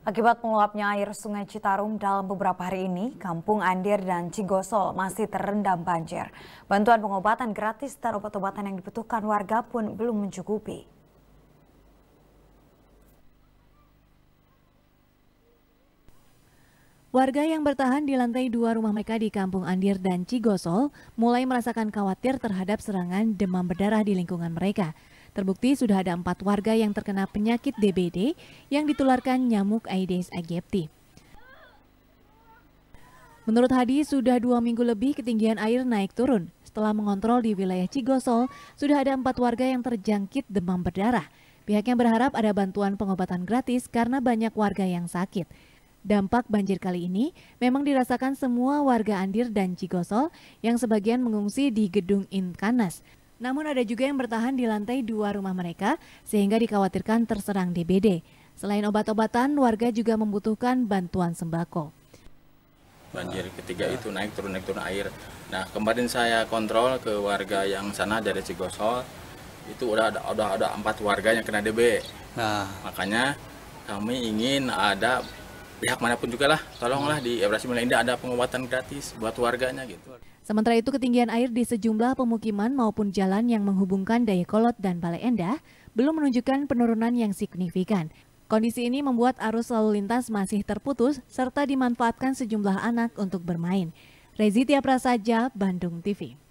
Akibat meluapnya air sungai Citarum dalam beberapa hari ini, Kampung Andir dan Cigosol masih terendam banjir. Bantuan pengobatan gratis dan obat-obatan yang dibutuhkan warga pun belum mencukupi. Warga yang bertahan di lantai dua rumah mereka di Kampung Andir dan Cigosol mulai merasakan khawatir terhadap serangan demam berdarah di lingkungan mereka. Terbukti sudah ada empat warga yang terkena penyakit DBD yang ditularkan nyamuk Aedes aegypti. Menurut Hadi, sudah dua minggu lebih ketinggian air naik turun. Setelah mengontrol di wilayah Cigosol, sudah ada empat warga yang terjangkit demam berdarah. Pihaknya berharap ada bantuan pengobatan gratis karena banyak warga yang sakit. Dampak banjir kali ini memang dirasakan semua warga Andir dan Cigosol yang sebagian mengungsi di gedung Inkanas. Namun ada juga yang bertahan di lantai dua rumah mereka sehingga dikhawatirkan terserang DBD. Selain obat-obatan, warga juga membutuhkan bantuan sembako. Banjir ketiga itu naik turun naik turun air. Nah kemarin saya kontrol ke warga yang sana dari Cigosol itu udah ada udah ada empat warga yang kena DB. Nah. Makanya kami ingin ada pihak manapun juga lah, tolonglah di Ebrasi Indah ada pengobatan gratis buat warganya gitu. Sementara itu ketinggian air di sejumlah pemukiman maupun jalan yang menghubungkan Dayakolot dan Balai Endah belum menunjukkan penurunan yang signifikan. Kondisi ini membuat arus lalu lintas masih terputus serta dimanfaatkan sejumlah anak untuk bermain. Rezitia Prasaja, Bandung TV.